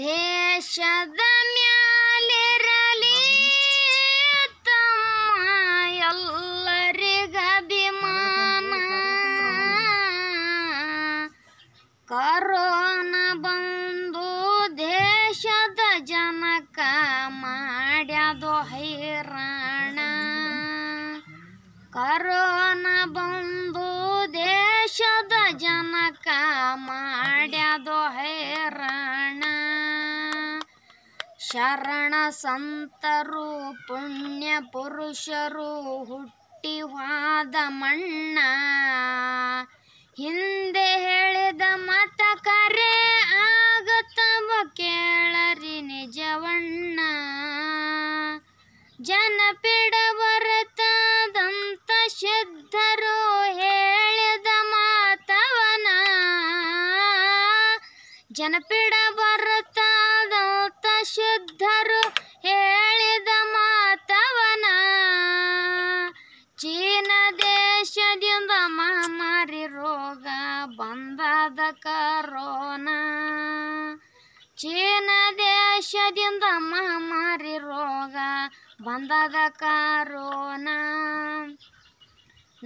ದೇಶದ ಮ್ಯಾಲಿರಲಿ ತಮ್ಮ ಎಲ್ಲರಿಗಭಿಮಾನ ಕರೋನ ಬಂದು ದೇಶದ ಜನಕ ಮಾಡ್ಯದು ಹೈರಾಣ ಕರೋನ ಬಂದು ದೇಶದ ಜನಕ ಮಾಡ್ಯಾದು ಹೈರಾಣ ಶರಣ ಸಂತರು ಪುಣ್ಯ ಪುರುಷರು ಹುಟ್ಟಿವಾದ ಮಣ್ಣ ಹಿಂದೆ ಹೇಳಿದ ಮತ ಕರೆ ಆಗತವಕ್ಕೆ ಜನಪಿಡ ಬರುತ್ತಾದ ಶುದ್ಧರು ಹೇಳಿದ ಮಾತವನ ಚೀನ ದೇಶದಿಂದ ಮಹಾಮಾರಿ ರೋಗ ಬಂದದ ಕರೋನಾ ಚೀನ ದೇಶದಿಂದ ಮಹಾಮಾರಿ ರೋಗ ಬಂದದ ಕರೋನಾ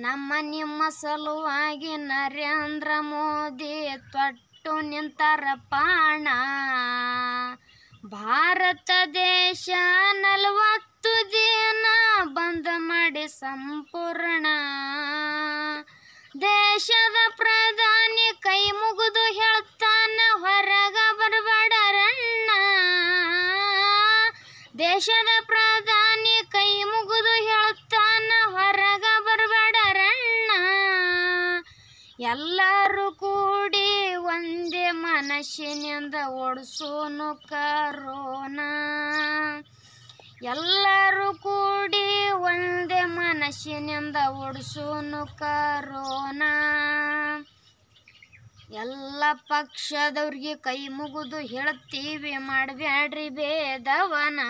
ನಮ್ಮ ನಿಮ್ಮ ಸಲುವಾಗಿ ನರೇಂದ್ರ ಮೋದಿ ತೊಟ್ಟ ನಿಂತರ ಪಾಣ ಭಾರತ ದೇಶ ನಲವತ್ತು ದಿನ ಬಂದ್ ಮಾಡಿ ಸಂಪೂರ್ಣ ದೇಶದ ಪ್ರಧಾನಿ ಕೈ ಮುಗಿದು ಹೇಳ್ತಾನ ಹೊರಗ ಬರಬಡರಣ್ಣ ದೇಶದ ಪ್ರಧಾನಿ ಕೈ ಮುಗಿದು ಹೇಳ್ತಾನ ಹೊರಗ ಬರಬಾಡರಣ್ಣ ಎಲ್ಲರೂ ಕೂಡ ಒಂದೇ ಮನಸ್ಸಿನಿಂದ ಓಡಿಸೋನು ಕರೋನಾ ಎಲ್ಲರೂ ಕೂಡಿ ಒಂದೇ ಮನಸ್ಸಿನಿಂದ ಓಡಿಸೋನು ಕರೋನಾ ಎಲ್ಲ ಪಕ್ಷದವ್ರಿಗೆ ಕೈ ಮುಗಿದು ಹೇಳ್ತೀವಿ ಮಾಡಬ್ಯಾಡ್ರಿ ಭೇದವನ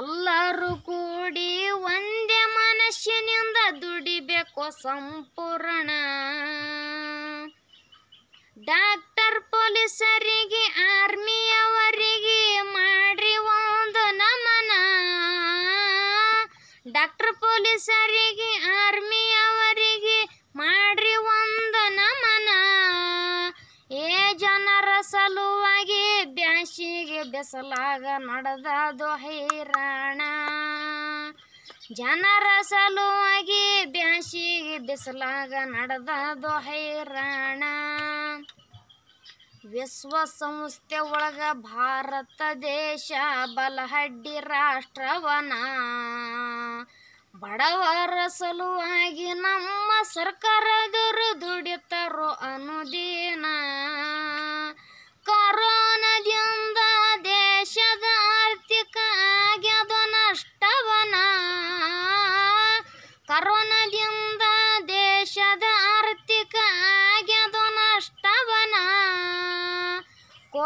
ಎಲ್ಲರೂ ಕೂಡಿ ಒಂದೇ ಮನಸ್ಸಿನಿಂದ ದುಡಿಬೇಕು ಸಂಪೂರ್ಣ ಡಾಕ್ಟರ್ ಪೊಲೀಸರಿಗೆ ಆರ್ಮಿಯವರಿಗೆ ಮಾಡ್ರಿ ಒಂದು ನಮನ ಡಾಕ್ಟರ್ ಪೊಲೀಸರಿಗೆ ಆರ್ಮಿಯವರಿಗೆ ಮಾಡ್ರಿ ಒಂದು ನಮನ ಏ ಜನರ ಸಲುವಾಗಿ ಬ್ಯಾಸಿಗೆ ಬೆಸಲಾಗ ನಡೆದದು ಹೈರಾಣ ಜನರ ಸಲುವಾಗಿ ಬ್ಯಾಸಿಗೆ ಬಿಸಲಾಗ ನಡೆದದು ಹೈರಾಣ ವಿಶ್ವಸಂಸ್ಥೆ ಒಳಗ ಭಾರತ ದೇಶ ಬಲಹಡ್ಡಿ ರಾಷ್ಟ್ರವನ ಬಡವರ ಸಲುವಾಗಿ ನಮ್ಮ ಸರ್ಕಾರದರು ದುಡಿತಾರೋ ಅನುದಿನ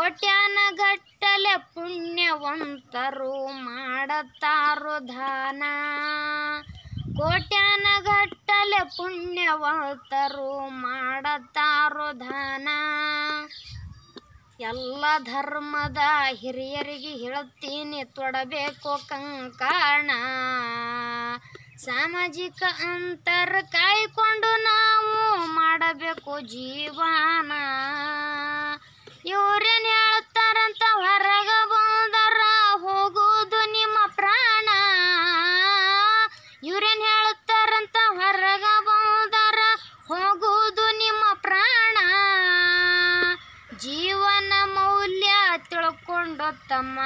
ಕೋಟ್ಯಾನಗಟ್ಟಲೆ ಪುಣ್ಯವಂತರು ಮಾಡತಾರು ದಾನ ಕೋಟ್ಯಾನಗಟ್ಟಲೆ ಪುಣ್ಯವಂತರು ಮಾಡುತ್ತಾರೋ ದಾನ ಎಲ್ಲ ಧರ್ಮದ ಹಿರಿಯರಿಗೆ ಹೇಳುತ್ತೀನಿ ತೊಡಬೇಕು ಕಂಕಣ ಸಾಮಾಜಿಕ ಅಂತರ ಕಾಯ್ಕೊಂಡು ನಾವು ಮಾಡಬೇಕು ಜೀವನ ತಮ್ಮ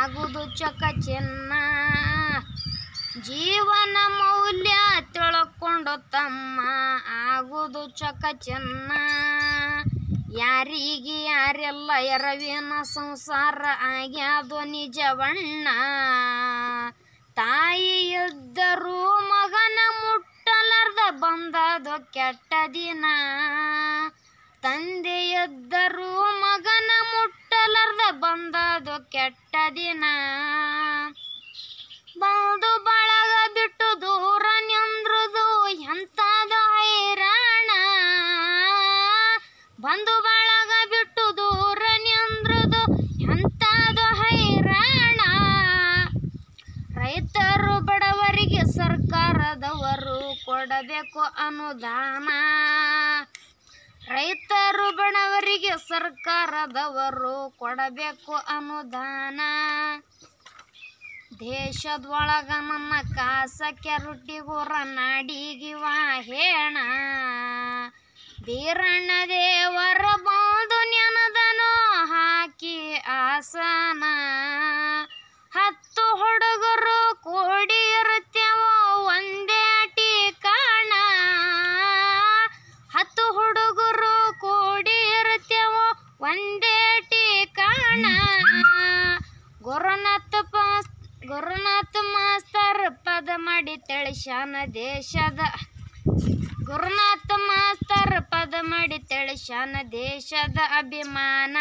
ಆಗುದು ಚಕ ಚೆನ್ನ ಜೀವನ ಮೌಲ್ಯ ತಿಳ್ಕೊಂಡು ತಮ್ಮ ಆಗುದು ಚಕ ಚೆನ್ನ ಯಾರಿಗೆ ಯಾರೆಲ್ಲ ಎರವಿನ ಸಂಸಾರ ಆಗ್ಯಾದು ನಿಜವಣ್ಣ ತಾಯಿ ಇದ್ದರೂ ಮಗನ ಮುಟ್ಟಲಾರ್ದ ಬಂದದು ಕೆಟ್ಟ ದಿನ ತಂದೆಯದ್ದರು ಕೆಟ್ಟ ದಿನ ಬಂದು ಬಳಗ ಬಿಟ್ಟು ದೂರ ನಿಂದ್ರದು ಎಂಥದ್ದು ಹೈರಾಣ ಬಂದು ಬಳಗ ಬಿಟ್ಟು ದೂರ ನಿಂದ್ರದು ಎಂಥದ್ದು ಹೈರಾಣ ರೈತರು ಬಡವರಿಗೆ ಸರ್ಕಾರದವರು ಕೊಡಬೇಕು ಅನುದಾನ ರೈತರು ಬಡವರಿಗೆ ಸರ್ಕಾರದವರು ಕೊಡಬೇಕು ಅನುದಾನ ದೇಶದೊಳಗ ನನ್ನ ಕಾಸಕ್ಕೆ ರೊಟ್ಟಿಗೂರ ನಾಡಿಗಿವ ಹೇಣ ಬೀರಣ್ಣ ದೇವರ ಬಾ ಮಾಡಿ ತಿಳಿಸ್ಯಾನ ದೇಶದ ಗುರುನಾಥ ಮಾಸ್ತರ್ ಪದ ಮಾಡಿ ತಿಳಿಸ್ಯಾನ ದೇಶದ ಅಭಿಮಾನ